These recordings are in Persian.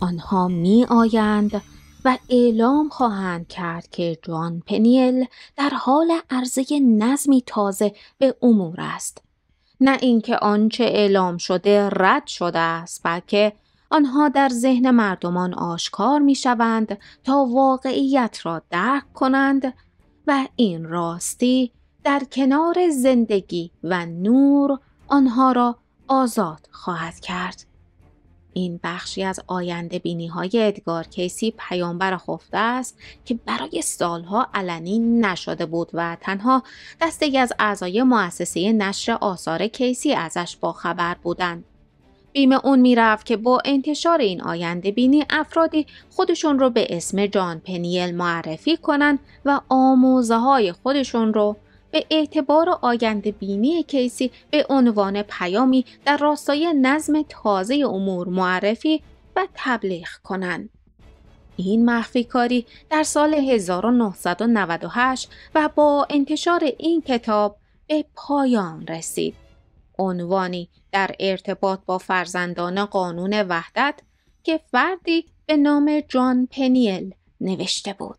آنها می آیند و اعلام خواهند کرد که جان پنیل در حال عرضه نظمی تازه به امور است نه اینکه آنچه اعلام شده رد شده است بلکه آنها در ذهن مردمان آشکار می شوند تا واقعیت را درک کنند و این راستی در کنار زندگی و نور آنها را آزاد خواهد کرد. این بخشی از آینده بینی های ادگار کیسی پیامبر خفته است که برای سالها علنی نشده بود و تنها دسته از اعضای مؤسسه نشر آثار کیسی ازش باخبر بودند. بیم اون میرفت که با انتشار این آینده بینی افرادی خودشون رو به اسم جان پنیل معرفی کنند و آموزه های خودشون رو به اعتبار و آینده بینی کیسی به عنوان پیامی در راستای نظم تازه امور معرفی و تبلیغ کنند. این مخفی کاری در سال 1998 و با انتشار این کتاب به پایان رسید. عنوانی در ارتباط با فرزندان قانون وحدت که فردی به نام جان پنیل نوشته بود.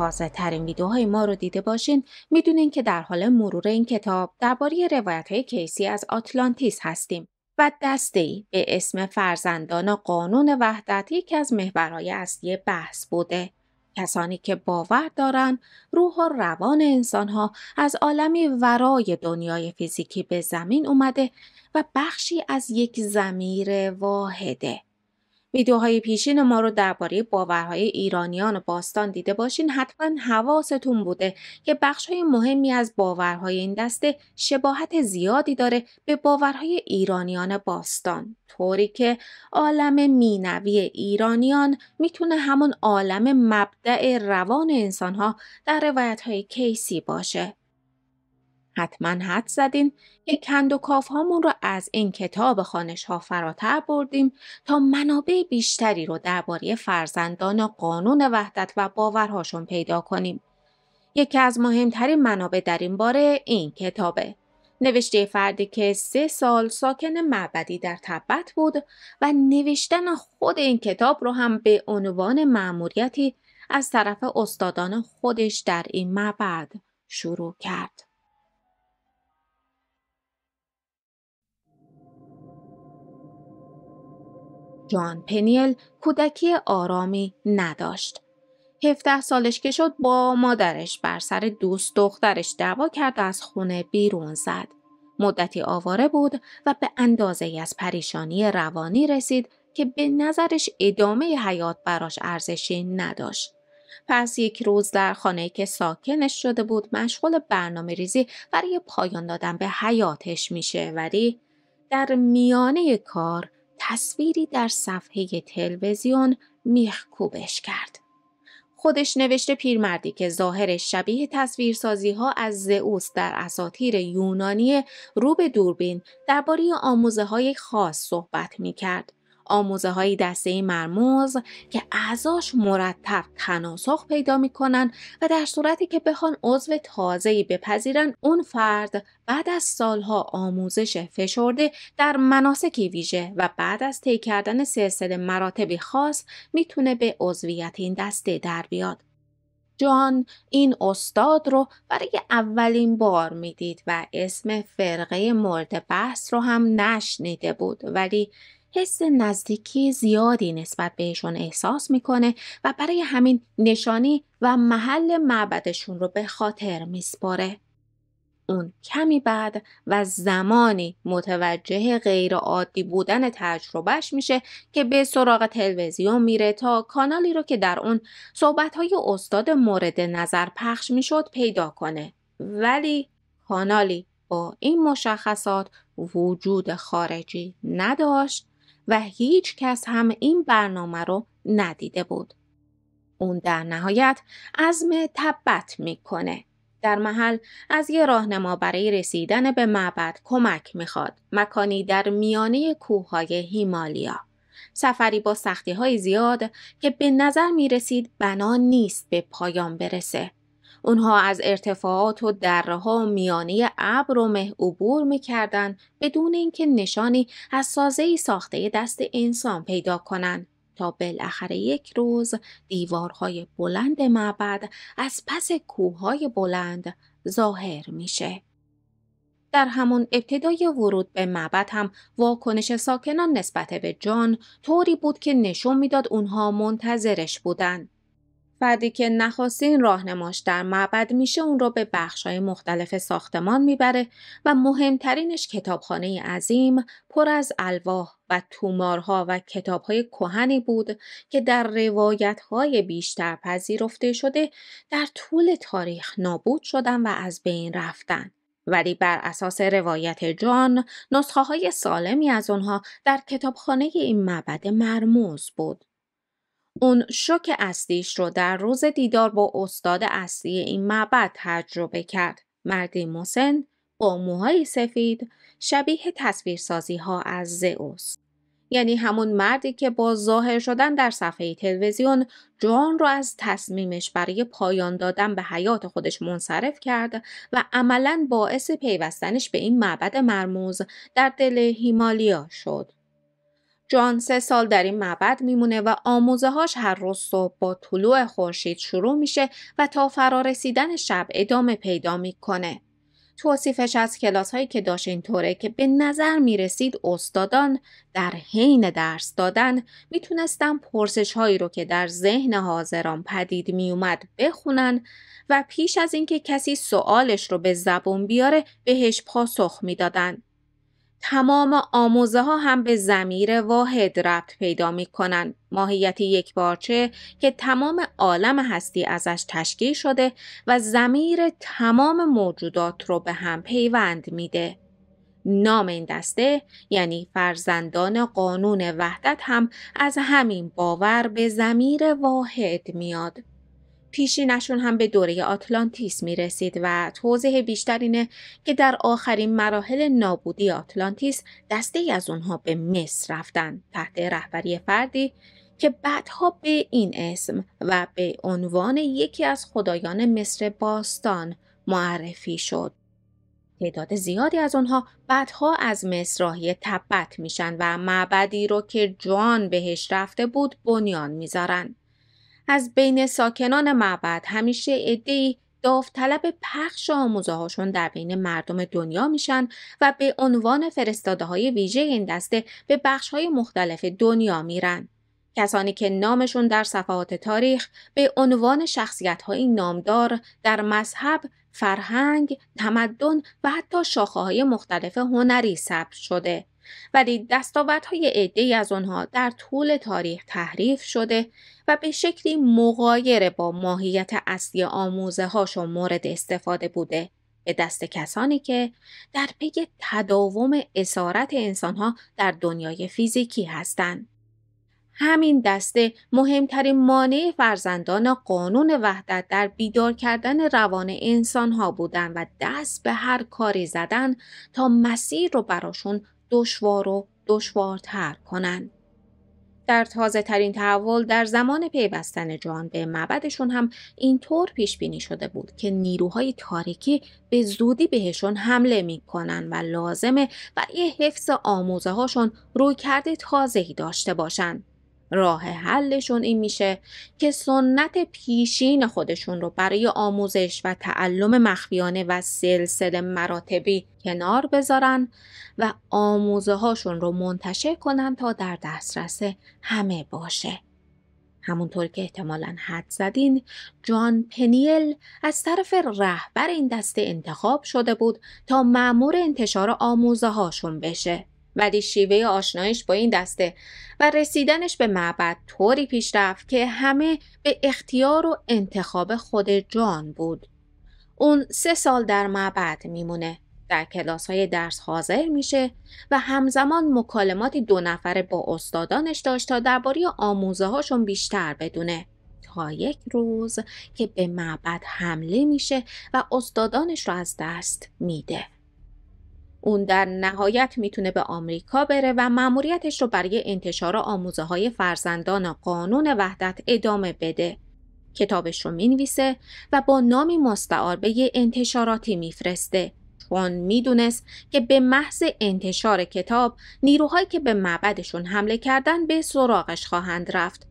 تازه ترین ویدیوهای ما رو دیده باشین میدونین که در حال مرور این کتاب درباره روایت های کیسی از آتلانتیس هستیم و دسته ای به اسم فرزندان قانون وحدت یکی از محورهای اصلی بحث بوده کسانی که باور دارند روح و روان انسانها از عالمی ورای دنیای فیزیکی به زمین اومده و بخشی از یک زمیر واحده ویدیوهای پیشین ما رو درباره باورهای ایرانیان باستان دیده باشین حتما حواستون بوده که بخشهای مهمی از باورهای این دسته شباهت زیادی داره به باورهای ایرانیان باستان طوری که عالم مینوی ایرانیان میتونه همون عالم مبدع روان انسانها در روایتهای کیسی باشه حتما حد زدین که کند و کاف هامون رو از این کتاب خانش ها فراتر بردیم تا منابع بیشتری رو درباره فرزندان و قانون وحدت و باورهاشون پیدا کنیم. یکی از مهمترین منابع در این باره این کتابه. نوشته فردی که سه سال ساکن معبدی در تبت بود و نوشتن خود این کتاب رو هم به عنوان معموریتی از طرف استادان خودش در این معبد شروع کرد. جان پنیل کودکی آرامی نداشت. 17 سالش که شد با مادرش بر سر دوست دخترش دعوا کرد و از خونه بیرون زد. مدتی آواره بود و به اندازه از پریشانی روانی رسید که به نظرش ادامه حیات براش ارزشی نداشت. پس یک روز در خانه که ساکنش شده بود مشغول برنامه ریزی برای پایان دادن به حیاتش میشه ولی در میانه کار تصویری در صفحه تلویزیون میخکوبش کرد. خودش نوشته پیرمردی که ظاهر شبیه تصویرسازی ها از زئوس در اساطیر یونانی رو به دوربین درباره آموزه های خاص صحبت می کرد. آموزه های دسته مرموز که اعضاش مرتب تناسخ پیدا میکنن و در صورتی که بخوان عضو تازه‌ای بپذیرن اون فرد بعد از سالها آموزش فشرده در مناسکی ویژه و بعد از طی کردن سلسله مراتبی خاص میتونه به عضویت این دسته در بیاد. جان این استاد رو برای اولین بار میدید و اسم فرقه مورد بحث رو هم نشنیده بود ولی حس نزدیکی زیادی نسبت بهشون احساس میکنه و برای همین نشانی و محل معبدشون رو به خاطر میسپاره. اون کمی بعد و زمانی متوجه غیر عادی بودن تجربهش میشه که به سراغ تلویزیون میره تا کانالی رو که در اون صحبتهای استاد مورد نظر پخش میشد پیدا کنه ولی کانالی با این مشخصات وجود خارجی نداشت و هیچ کس هم این برنامه رو ندیده بود. اون در نهایت عزم تبت میکنه. در محل از یه راهنما برای رسیدن به معبد کمک میخواد. مکانی در میانه کوههای هیمالیا. سفری با سختی های زیاد که به نظر میرسید بنا نیست به پایان برسه. اونها از ارتفاعات و دره میانی و میانه ابر و مه عبور میکردند بدون اینکه نشانی از سازه ساخته دست انسان پیدا کنند تا بالاخره یک روز دیوارهای بلند معبد از پس کوههای بلند ظاهر میشه. در همون ابتدای ورود به معبد هم واکنش ساکنان نسبت به جان طوری بود که نشون میداد اونها منتظرش بودند. بعدی که نخواستین راهنماش در معبد میشه اون رو به بخشهای مختلف ساختمان میبره و مهمترینش کتابخانه عظیم پر از الواح و تومارها و کتابهای کهنی بود که در روایتهای بیشتر پذیرفته شده در طول تاریخ نابود شدن و از بین رفتن. ولی بر اساس روایت جان نسخه های سالمی از آنها در کتابخانه این معبد مرموز بود. اون شوک اصلیش رو در روز دیدار با استاد اصلی این معبد تجربه کرد. مردی مسن با موهای سفید شبیه تصویرسازی ها از زئوس. یعنی همون مردی که با ظاهر شدن در صفحه تلویزیون جان رو از تصمیمش برای پایان دادن به حیات خودش منصرف کرد و عملا باعث پیوستنش به این معبد مرموز در دل هیمالیا شد. جان سه سال در این معبد میمونه و آموزهاش هر روز صبح با طلوع خورشید شروع میشه و تا فرا شب ادامه پیدا میکنه. توصیفش از کلاس هایی که داشت اینطوره که به نظر میرسید استادان در حین درس دادن میتونستن پرسش هایی رو که در ذهن حاضران پدید میومد بخونن و پیش از اینکه کسی سوالش رو به زبون بیاره بهش پاسخ میدادند. تمام آموزه ها هم به زمیر واحد ربط پیدا می کنند. ماهیت یک بارچه که تمام عالم هستی ازش تشکیل شده و زمیر تمام موجودات رو به هم پیوند میده. نام این دسته یعنی فرزندان قانون وحدت هم از همین باور به زمیر واحد میاد. پیشینشون هم به دوره آتلانتیس می رسید و توضیح بیشتر اینه که در آخرین مراحل نابودی آتلانتیس دسته از اونها به مصر رفتن تحت رهبری فردی که بعدها به این اسم و به عنوان یکی از خدایان مصر باستان معرفی شد. تعداد زیادی از آنها بعدها از مصر راهی تبت میشن و معبدی رو که جان بهش رفته بود بنیان میذارند از بین ساکنان معبد همیشه عدهای داوطلب پخش آموزه در بین مردم دنیا میشن و به عنوان فرستاده های ویژه این دسته به بخش های مختلف دنیا میرن. کسانی که نامشون در صفحات تاریخ به عنوان شخصیت های نامدار در مذهب، فرهنگ، تمدن و حتی شاخه های مختلف هنری ثبت شده. ولی دستاوردهای عدهای از آنها در طول تاریخ تحریف شده و به شکلی مغایر با ماهیت اصلی آموزه هاشون مورد استفاده بوده به دست کسانی که در پی تداوم اسارت انسانها در دنیای فیزیکی هستند. همین دسته مهمترین مانع فرزندان قانون وحدت در بیدار کردن روان انسانها بودن و دست به هر کاری زدن تا مسیر رو براشون دشوار و دشوارتر کنند. در تازه ترین تحول در زمان پیوستن جان به معبدشون هم اینطور پیش بینی شده بود که نیروهای تاریکی به زودی بهشون حمله میکنن و لازمه یه حفظ آموزه هاشون روی کرده تازهی داشته باشن. راه حلشون این میشه که سنت پیشین خودشون رو برای آموزش و تعلم مخفیانه و سلسله مراتبی کنار بذارن و آموزه هاشون رو منتشر کنن تا در دسترس همه باشه. همونطور که احتمالا حد زدین جان پنیل از طرف رهبر این دسته انتخاب شده بود تا مأمور انتشار آموزه هاشون بشه ولی شیوه آشنایش با این دسته و رسیدنش به معبد طوری پیش رفت که همه به اختیار و انتخاب خود جان بود. اون سه سال در معبد میمونه. در کلاس های درس حاضر میشه و همزمان مکالمات دو نفره با استادانش داشت تا درباره آموزه هاشون بیشتر بدونه. تا یک روز که به معبد حمله میشه و استادانش رو از دست میده. اون در نهایت میتونه به آمریکا بره و مأموریتش رو برای انتشار آموزه های فرزندان قانون وحدت ادامه بده. کتابش رو مینویسه و با نامی مستعار به یه انتشاراتی میفرسته. چون میدونست که به محض انتشار کتاب نیروهایی که به معبدشون حمله کردن به سراغش خواهند رفت.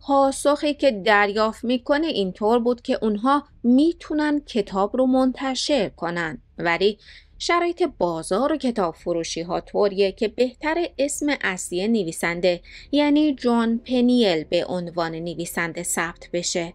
پاسخی که دریافت میکنه اینطور بود که اونها میتونن کتاب رو منتشر کنن ولی شرایط بازار و کتاب فروشی ها طوریه که بهتر اسم اصلی نویسنده یعنی جان پنیل به عنوان نویسنده ثبت بشه.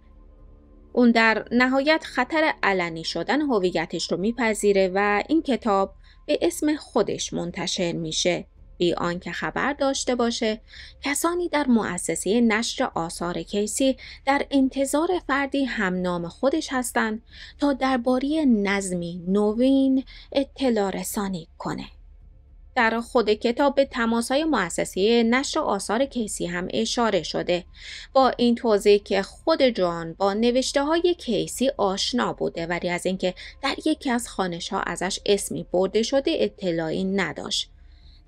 اون در نهایت خطر علنی شدن هویتش رو میپذیره و این کتاب به اسم خودش منتشر میشه. بی آنکه خبر داشته باشه کسانی در مؤسسه نشر آثار کیسی در انتظار فردی همنام خودش هستند تا درباره نظمی نوین اطلاع رسانی کنه در خود کتاب به تماس مؤسسه نشر آثار کیسی هم اشاره شده با این توضیح که خود جان با نوشته های کیسی آشنا بوده ولی از اینکه در یکی از خانش ها ازش اسمی برده شده اطلاعی نداشت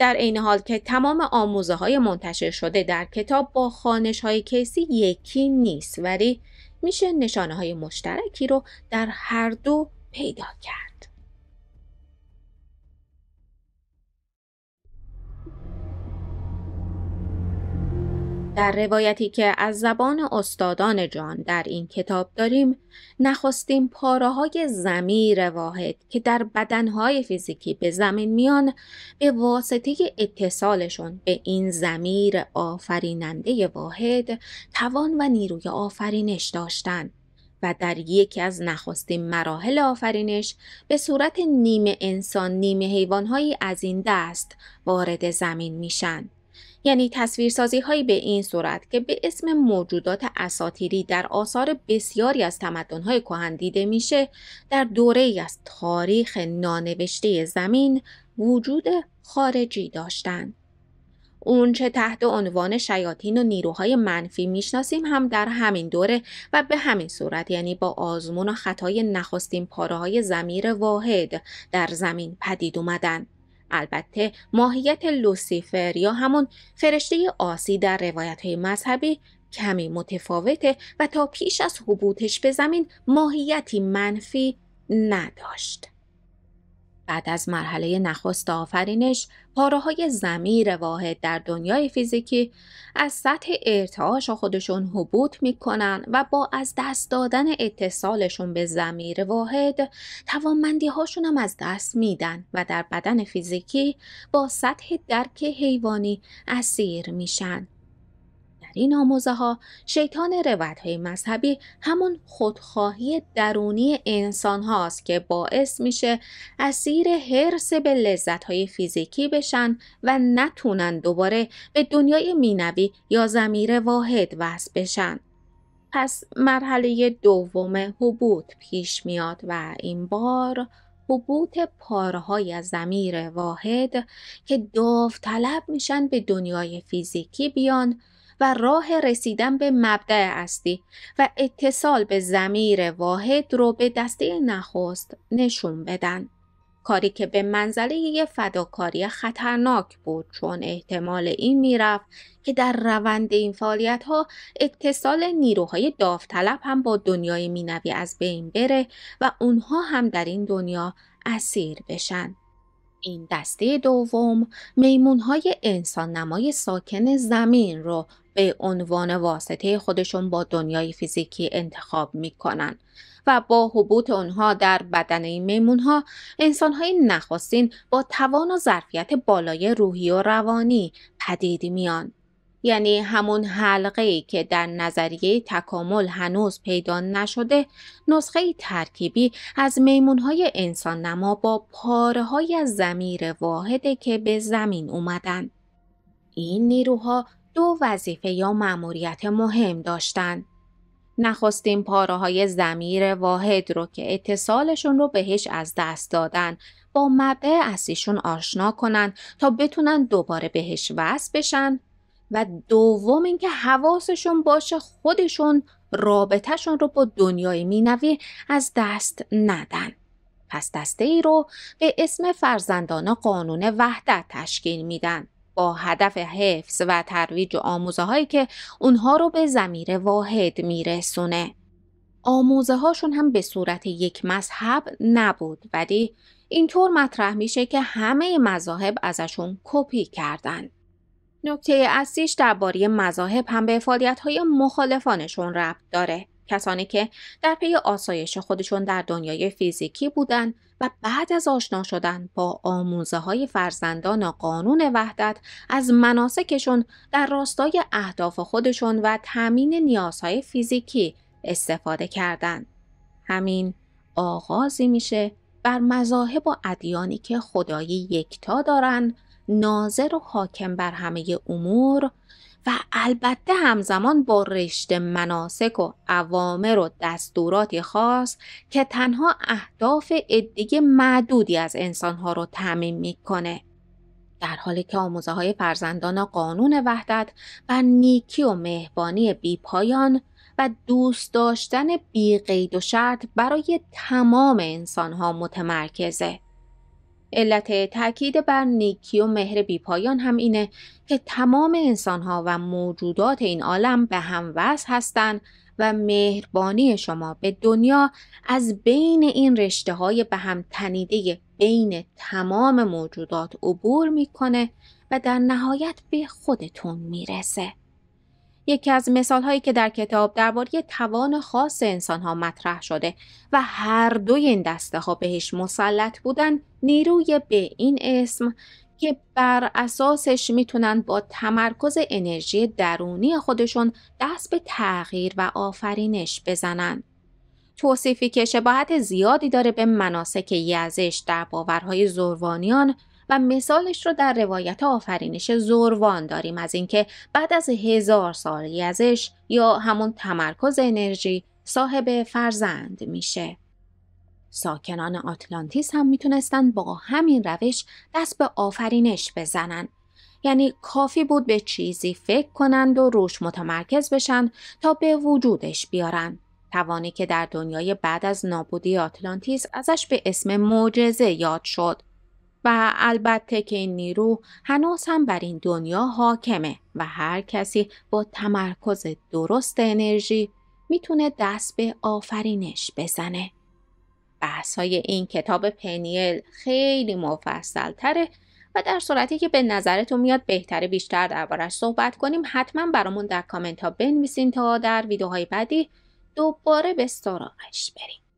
در عین حال که تمام آموزه های منتشر شده در کتاب با خانش های کیسی یکی نیست ولی میشه نشانه های مشترکی رو در هر دو پیدا کرد. در روایتی که از زبان استادان جان در این کتاب داریم نخستین پاراهای زمیر واحد که در بدنهای فیزیکی به زمین میان به واسطه اتصالشون به این زمیر آفریننده واحد توان و نیروی آفرینش داشتن و در یکی از نخستین مراحل آفرینش به صورت نیمه انسان نیمه حیوانهایی از این دست وارد زمین میشن. یعنی تصویرسازی هایی به این صورت که به اسم موجودات اساتیری در آثار بسیاری از تمدن های کهن دیده میشه در دوره ای از تاریخ نانوشته زمین وجود خارجی داشتند. اون چه تحت عنوان شیاطین و نیروهای منفی میشناسیم هم در همین دوره و به همین صورت یعنی با آزمون و خطای نخستین پاره های زمیر واحد در زمین پدید اومدن. البته ماهیت لوسیفر یا همون فرشته آسی در روایت های مذهبی کمی متفاوته و تا پیش از حبوتش به زمین ماهیتی منفی نداشت. بعد از مرحله نخست آفرینش پاره های زمیر واحد در دنیای فیزیکی از سطح ارتعاش خودشون حبوط میکنن و با از دست دادن اتصالشون به زمیر واحد توانمندی هاشون هم از دست میدن و در بدن فیزیکی با سطح درک حیوانی اسیر میشن این آموزه ها شیطان روایت های مذهبی همون خودخواهی درونی انسان هاست که باعث میشه اسیر حرس به لذت های فیزیکی بشن و نتونن دوباره به دنیای مینوی یا زمیر واحد وصل بشن. پس مرحله دوم حبوط پیش میاد و این بار حبوط پارهای زمیر واحد که داوطلب میشن به دنیای فیزیکی بیان و راه رسیدن به مبدع اصلی و اتصال به زمیر واحد رو به دسته نخست نشون بدن. کاری که به منزله یه فداکاری خطرناک بود چون احتمال این میرفت که در روند این فعالیت ها اتصال نیروهای داوطلب هم با دنیای مینوی از بین بره و اونها هم در این دنیا اسیر بشن. این دسته دوم میمونهای انسان نمای ساکن زمین رو به عنوان واسطه خودشون با دنیای فیزیکی انتخاب میکنن و با حبوط اونها در بدن این میمونها انسانهای نخستین با توان و ظرفیت بالای روحی و روانی پدید میان یعنی همون حلقه ای که در نظریه تکامل هنوز پیدا نشده نسخه ترکیبی از میمونهای های انسان نما با پاره های زمیر واحده که به زمین اومدن این نیروها دو وظیفه یا مأموریت مهم داشتند. نخستین پاره های زمیر واحد رو که اتصالشون رو بهش از دست دادن با مبع اصلیشون آشنا کنن تا بتونن دوباره بهش وصل بشن و دوم اینکه حواسشون باشه خودشون رابطهشون رو با دنیای مینوی از دست ندن. پس دسته ای رو به اسم فرزندان قانون وحدت تشکیل میدن. با هدف حفظ و ترویج آموزه هایی که اونها رو به زمیر واحد میرسونه. آموزه هاشون هم به صورت یک مذهب نبود ولی اینطور مطرح میشه که همه مذاهب ازشون کپی کردن. نکته اصلیش درباره مذاهب هم به فعالیت های مخالفانشون ربط داره. کسانی که در پی آسایش خودشون در دنیای فیزیکی بودن و بعد از آشنا شدن با آموزه های فرزندان قانون وحدت از مناسکشون در راستای اهداف خودشون و تامین نیازهای فیزیکی استفاده کردند. همین آغازی میشه بر مذاهب و ادیانی که خدایی یکتا دارند ناظر و حاکم بر همه امور و البته همزمان با رشد مناسک و عوامر و دستوراتی خاص که تنها اهداف عده معدودی از انسانها رو تعمین میکنه در حالی که آموزه های فرزندان قانون وحدت و نیکی و مهربانی بیپایان و دوست داشتن بیقید و شرط برای تمام انسانها متمرکزه علت تاکید بر نیکی و مهر بیپایان هم اینه که تمام انسانها و موجودات این عالم به هم وصل هستند و مهربانی شما به دنیا از بین این رشته های به هم تنیده بین تمام موجودات عبور میکنه و در نهایت به خودتون میرسه. یکی از مثال هایی که در کتاب درباره توان خاص انسان ها مطرح شده و هر دوی این دسته ها بهش مسلط بودن نیروی به این اسم که بر اساسش میتونن با تمرکز انرژی درونی خودشون دست به تغییر و آفرینش بزنن. توصیفی که شباهت زیادی داره به مناسک یزش در باورهای زروانیان و مثالش رو در روایت آفرینش زوروان داریم از اینکه بعد از هزار سالی ازش یا همون تمرکز انرژی صاحب فرزند میشه. ساکنان آتلانتیس هم میتونستن با همین روش دست به آفرینش بزنن یعنی کافی بود به چیزی فکر کنند و روش متمرکز بشن تا به وجودش بیارن توانی که در دنیای بعد از نابودی آتلانتیس ازش به اسم معجزه یاد شد و البته که این نیرو هنوز هم بر این دنیا حاکمه و هر کسی با تمرکز درست انرژی میتونه دست به آفرینش بزنه. بحث های این کتاب پنیل خیلی مفصل تره و در صورتی که به نظرتون میاد بهتره بیشتر دربارش صحبت کنیم حتما برامون در کامنت ها بنویسین تا در ویدیوهای بعدی دوباره به سراغش بریم.